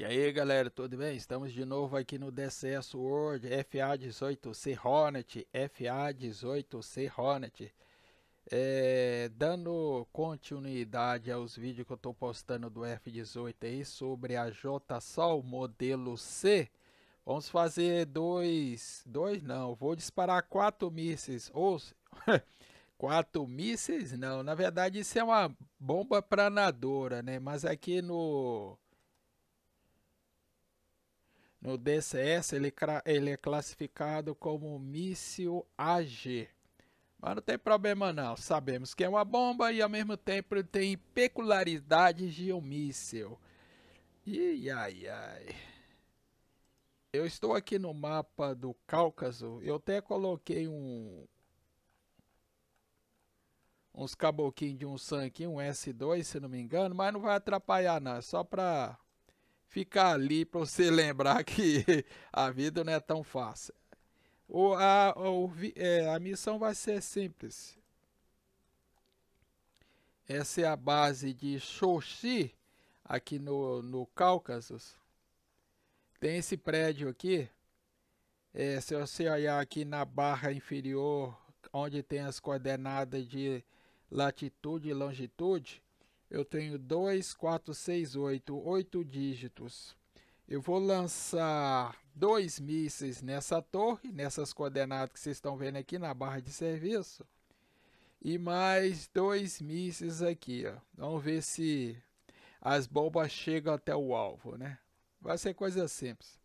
E aí galera, tudo bem? Estamos de novo aqui no DCS World FA18C Hornet, FA18C Hornet. É, dando continuidade aos vídeos que eu estou postando do F18 aí sobre a JSOL modelo C, vamos fazer dois, dois não, vou disparar quatro mísseis, ou quatro mísseis não, na verdade isso é uma bomba planadora, né? Mas aqui no no DCS ele, ele é classificado como míssil AG. Mas não tem problema não, sabemos que é uma bomba e ao mesmo tempo tem peculiaridades de um míssil. Ih, ai, ai. Eu estou aqui no mapa do Cáucaso, eu até coloquei um... Uns caboquinhos de um sangue, um S2, se não me engano, mas não vai atrapalhar não, é só para ficar ali para você lembrar que a vida não é tão fácil. O, a, o, é, a missão vai ser simples. Essa é a base de Xoxi, aqui no, no Cáucaso. Tem esse prédio aqui. É, se você olhar aqui na barra inferior, onde tem as coordenadas de latitude e longitude, eu tenho 2468, 8, 8 dígitos. Eu vou lançar dois mísseis nessa torre, nessas coordenadas que vocês estão vendo aqui na barra de serviço. E mais dois mísseis aqui. Ó. Vamos ver se as bombas chegam até o alvo. né? Vai ser coisa simples.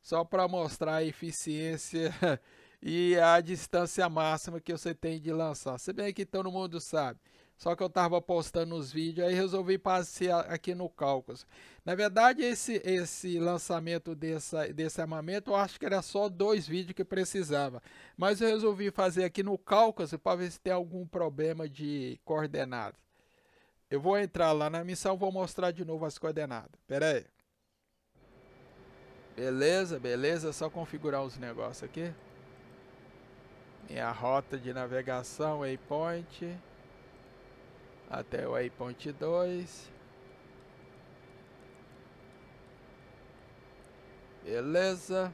Só para mostrar a eficiência e a distância máxima que você tem de lançar. Se bem que todo mundo sabe só que eu estava postando os vídeos, aí resolvi passear aqui no Caucaso. Na verdade, esse, esse lançamento dessa, desse armamento, eu acho que era só dois vídeos que precisava. Mas eu resolvi fazer aqui no Caucaso para ver se tem algum problema de coordenada. Eu vou entrar lá na missão, vou mostrar de novo as coordenadas. Pera aí. Beleza, beleza. Só configurar os negócios aqui. Minha rota de navegação, waypoint até o waypoint 2. Beleza.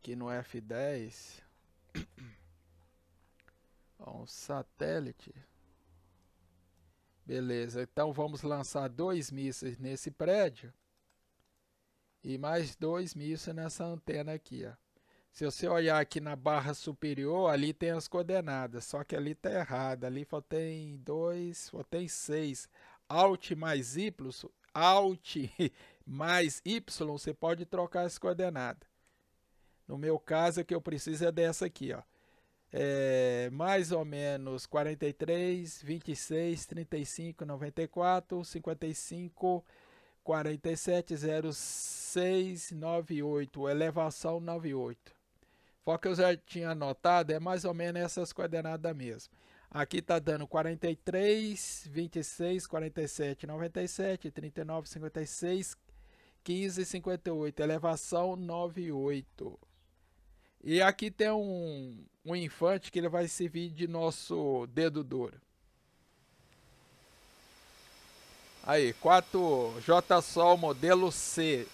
Aqui no F10. um satélite. Beleza, então vamos lançar dois mísseis nesse prédio. E mais dois mísseis nessa antena aqui, ó. Se você olhar aqui na barra superior, ali tem as coordenadas, só que ali está errado. Ali só tem 2, só tem 6. Alt mais Y, Alt mais Y, você pode trocar as coordenadas. No meu caso, o que eu preciso é dessa aqui, ó. É, mais ou menos 43, 26, 35, 94, 55, 47, 06, 98, elevação 98. Foco que eu já tinha anotado, é mais ou menos essas coordenadas mesmo. Aqui está dando 43, 26, 47, 97, 39, 56, 15, 58, elevação 9, 8. E aqui tem um, um infante que ele vai servir de nosso dedo duro. Aí, 4 J Sol modelo C,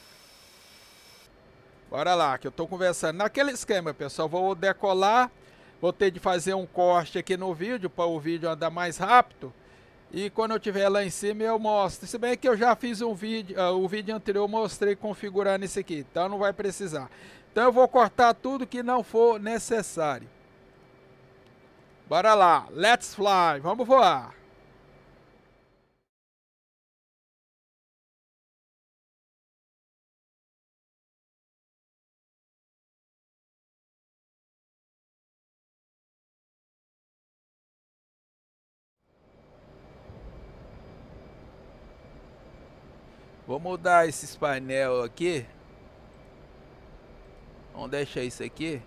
Bora lá, que eu estou conversando. Naquele esquema, pessoal, vou decolar. Vou ter de fazer um corte aqui no vídeo para o vídeo andar mais rápido. E quando eu tiver lá em cima eu mostro. Se bem que eu já fiz um vídeo, uh, o vídeo anterior eu mostrei configurando esse aqui, então não vai precisar. Então eu vou cortar tudo que não for necessário. Bora lá, let's fly, vamos voar. Vou mudar esses painel aqui. Vamos deixar isso aqui.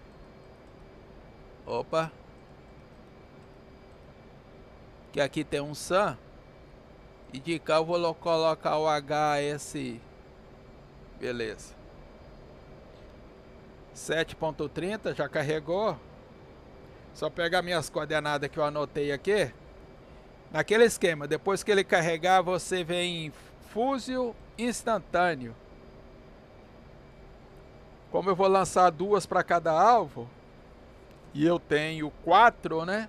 Opa. Que aqui tem um SAM. E de cá eu vou colocar o HS. Beleza. 7.30, já carregou. Só pegar minhas coordenadas que eu anotei aqui. Naquele esquema, depois que ele carregar, você vem fuzil instantâneo. Como eu vou lançar duas para cada alvo, e eu tenho quatro, né?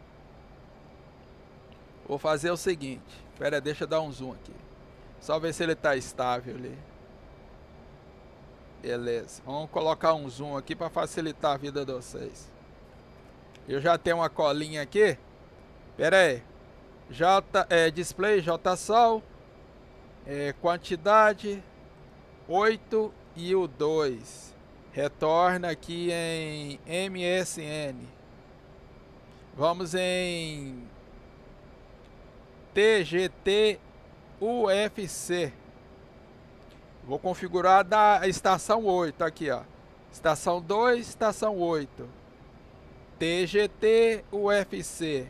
Vou fazer o seguinte. Pera, deixa eu dar um zoom aqui. Só ver se ele está estável ali. Beleza. Vamos colocar um zoom aqui para facilitar a vida de vocês. Eu já tenho uma colinha aqui. Pera aí. J, é, display, JSOL é, quantidade 8 e o 2. Retorna aqui em MSN. Vamos em TGT UFC. Vou configurar da estação 8 tá aqui, ó. Estação 2, estação 8. TGT UFC.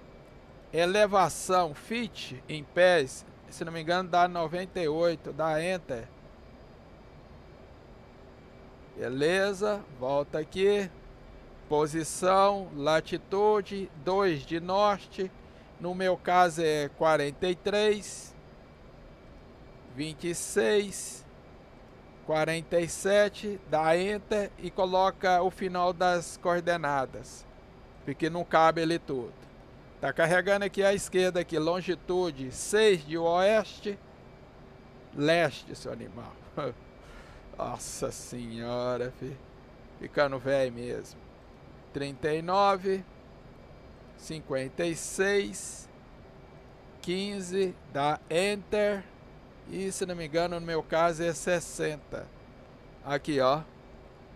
Elevação fit em pés se não me engano, dá 98, dá Enter. Beleza, volta aqui. Posição, latitude, 2 de norte. No meu caso é 43, 26, 47, dá Enter e coloca o final das coordenadas, porque não cabe ele tudo. Tá carregando aqui à esquerda aqui, longitude 6 de oeste, leste, seu animal. Nossa senhora, fi. ficando velho mesmo. 39, 56, 15, dá Enter. E se não me engano, no meu caso é 60. Aqui, ó.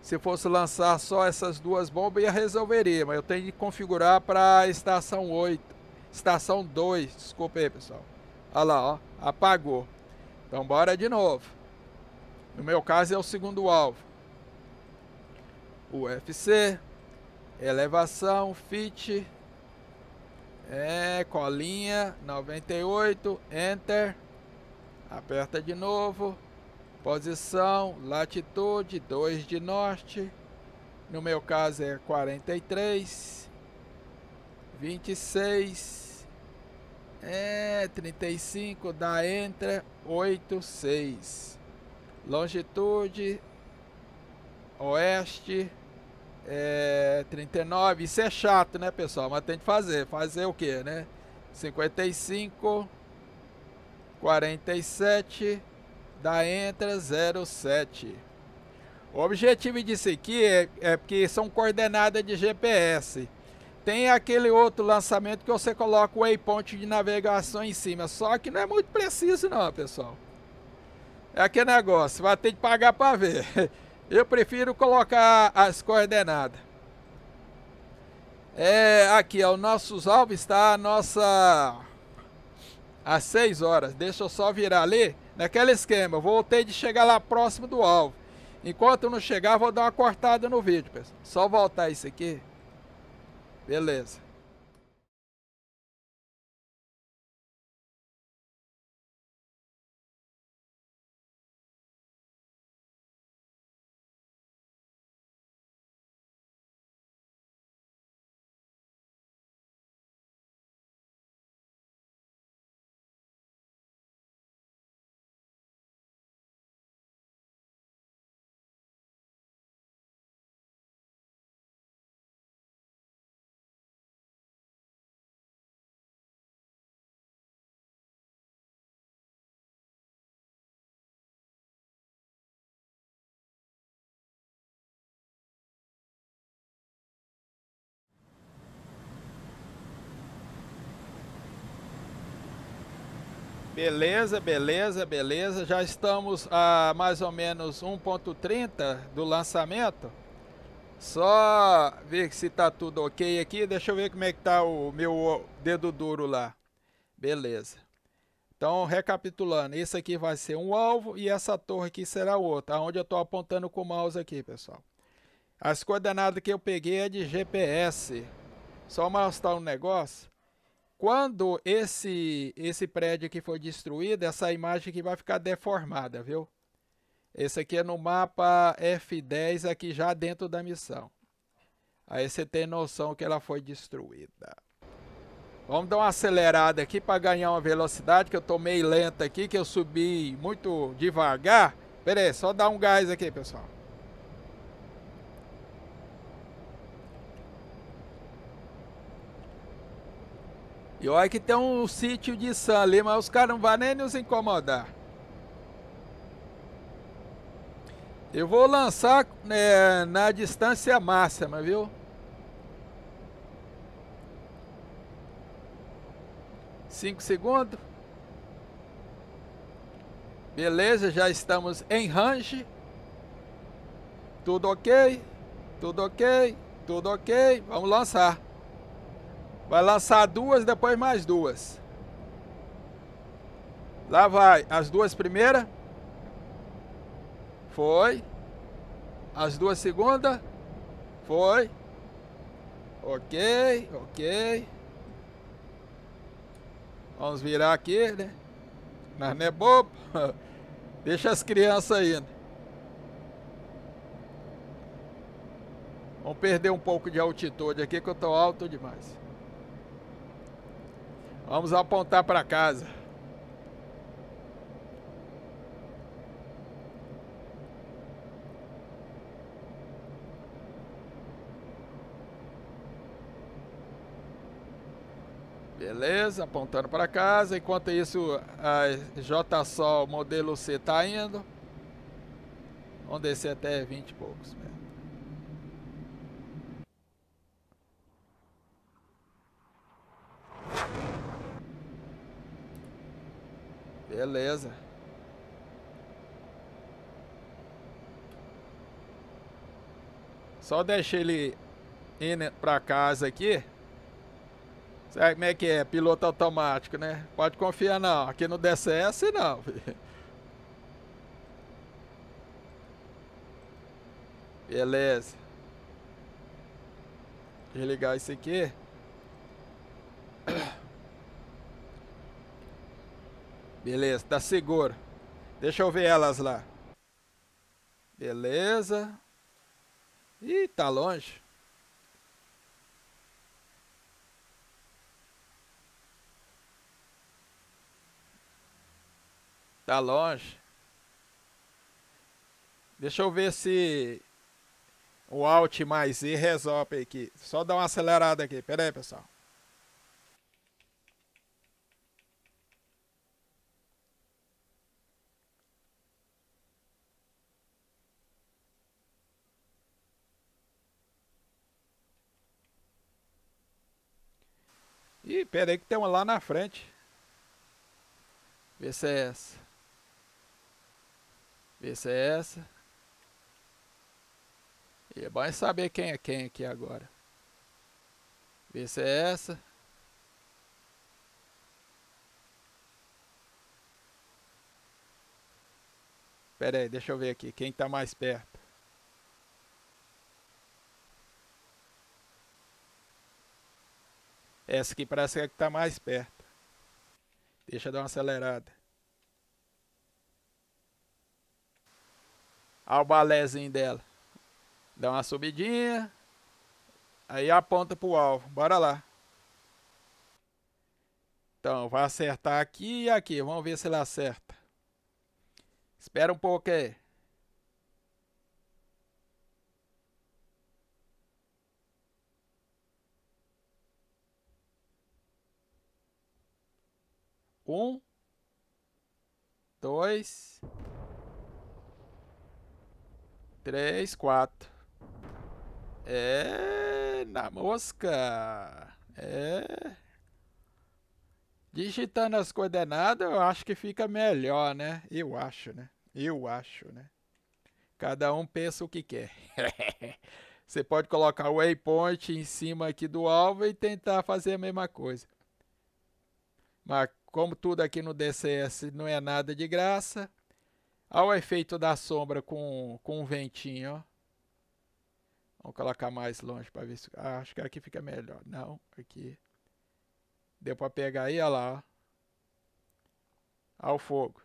Se fosse lançar só essas duas bombas, ia resolveria, mas eu tenho que configurar para estação 8, estação 2, desculpa aí, pessoal. Olha lá, ó, apagou. Então bora de novo. No meu caso é o segundo alvo. UFC, elevação, fit, é, colinha, 98, enter, aperta de novo, Posição, latitude, 2 de norte. No meu caso é 43, 26, é 35, dá entra 6. Longitude, oeste, é 39. Isso é chato, né, pessoal? Mas tem que fazer. Fazer o quê, né? 55, 47 da Entra 07. O objetivo disso aqui é, é porque são coordenadas de GPS. Tem aquele outro lançamento que você coloca o waypoint de navegação em cima, só que não é muito preciso não, pessoal. É aquele negócio, vai ter que pagar para ver. Eu prefiro colocar as coordenadas. É, aqui, ó, nossos alvos está a nossa às 6 horas. Deixa eu só virar ali Naquele esquema, voltei de chegar lá próximo do alvo. Enquanto eu não chegar, vou dar uma cortada no vídeo, pessoal. Só voltar isso aqui. Beleza. Beleza, beleza, beleza. Já estamos a mais ou menos 1.30 do lançamento. Só ver se tá tudo ok aqui. Deixa eu ver como é que tá o meu dedo duro lá. Beleza. Então, recapitulando, esse aqui vai ser um alvo e essa torre aqui será outra, aonde eu estou apontando com o mouse aqui, pessoal. As coordenadas que eu peguei é de GPS. Só mostrar um negócio. Quando esse, esse prédio que foi destruído, essa imagem aqui vai ficar deformada, viu? Esse aqui é no mapa F10, aqui já dentro da missão. Aí você tem noção que ela foi destruída. Vamos dar uma acelerada aqui para ganhar uma velocidade, que eu estou meio lento aqui, que eu subi muito devagar. Pera aí, só dá um gás aqui, pessoal. E olha que tem um sítio de Sam ali, mas os caras não vão nem nos incomodar. Eu vou lançar é, na distância máxima, viu? Cinco segundos. Beleza, já estamos em range. Tudo ok, tudo ok, tudo ok. Vamos lançar. Vai lançar duas, depois mais duas. Lá vai as duas primeiras. Foi. As duas segundas. Foi. Ok, ok. Vamos virar aqui, né? Mas não é bobo. Deixa as crianças né? Vamos perder um pouco de altitude aqui que eu tô alto demais. Vamos apontar para casa. Beleza, apontando para casa. Enquanto isso, a JSOL modelo C está indo. Vamos descer até 20 e poucos. Mesmo. Beleza. Só deixa ele ir pra casa aqui. Sabe como é que é? Piloto automático, né? Pode confiar não. Aqui no DCS não. Beleza. Desligar isso aqui. Beleza, tá seguro. Deixa eu ver elas lá. Beleza. Ih, tá longe. Tá longe. Deixa eu ver se o Alt mais E resolve aqui. Só dá uma acelerada aqui. Pera aí, pessoal. Ih, pera aí que tem uma lá na frente. Vê se é essa. Vê se é essa. E é bom é saber quem é quem aqui agora. Vê se é essa. Pera aí, deixa eu ver aqui. Quem está mais perto? Essa aqui parece que é a que tá mais perto. Deixa eu dar uma acelerada. Olha o balézinho dela. Dá uma subidinha. Aí aponta pro alvo. Bora lá. Então, vai acertar aqui e aqui. Vamos ver se ela acerta. Espera um pouco aí. Um, dois, três, quatro. É na mosca. É. Digitando as coordenadas, eu acho que fica melhor, né? Eu acho, né? Eu acho, né? Cada um pensa o que quer. Você pode colocar o waypoint em cima aqui do alvo e tentar fazer a mesma coisa. Como tudo aqui no DCS não é nada de graça. Olha o efeito da sombra com, com o ventinho, ó. Vamos colocar mais longe para ver se... Ah, acho que aqui fica melhor. Não, aqui. Deu para pegar aí, olha lá. Olha o fogo.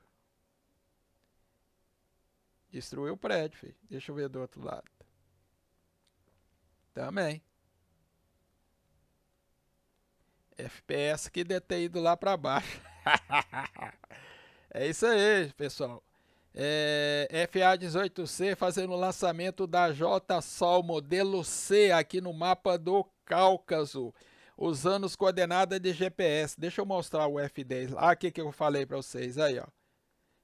Destruiu o prédio, filho. Deixa eu ver do outro lado. Também. FPS que deve ter ido lá para baixo. é isso aí, pessoal. É, FA18C fazendo o lançamento da JSOL modelo C aqui no mapa do Cáucaso, usando os coordenadas de GPS. Deixa eu mostrar o F10 lá, aqui ah, que eu falei para vocês, aí ó.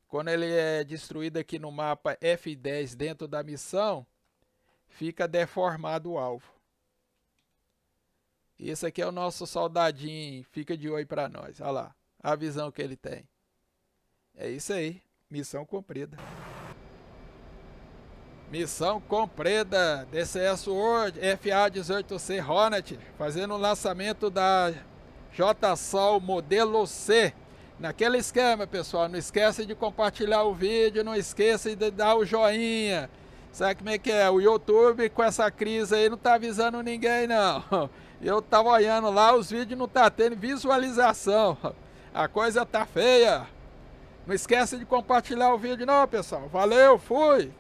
Quando ele é destruído aqui no mapa F10 dentro da missão, fica deformado o alvo. Esse aqui é o nosso soldadinho, fica de oi para nós. Olha lá, a visão que ele tem. É isso aí, missão cumprida. Missão cumprida, DCS World FA-18C Hornet, fazendo o lançamento da JSOL modelo C. Naquele esquema, pessoal, não esquece de compartilhar o vídeo, não esqueça de dar o joinha. Sabe como é que é? O YouTube com essa crise aí não tá avisando ninguém, não. Eu tava olhando lá, os vídeos não tá tendo visualização. A coisa tá feia. Não esquece de compartilhar o vídeo não, pessoal. Valeu, fui!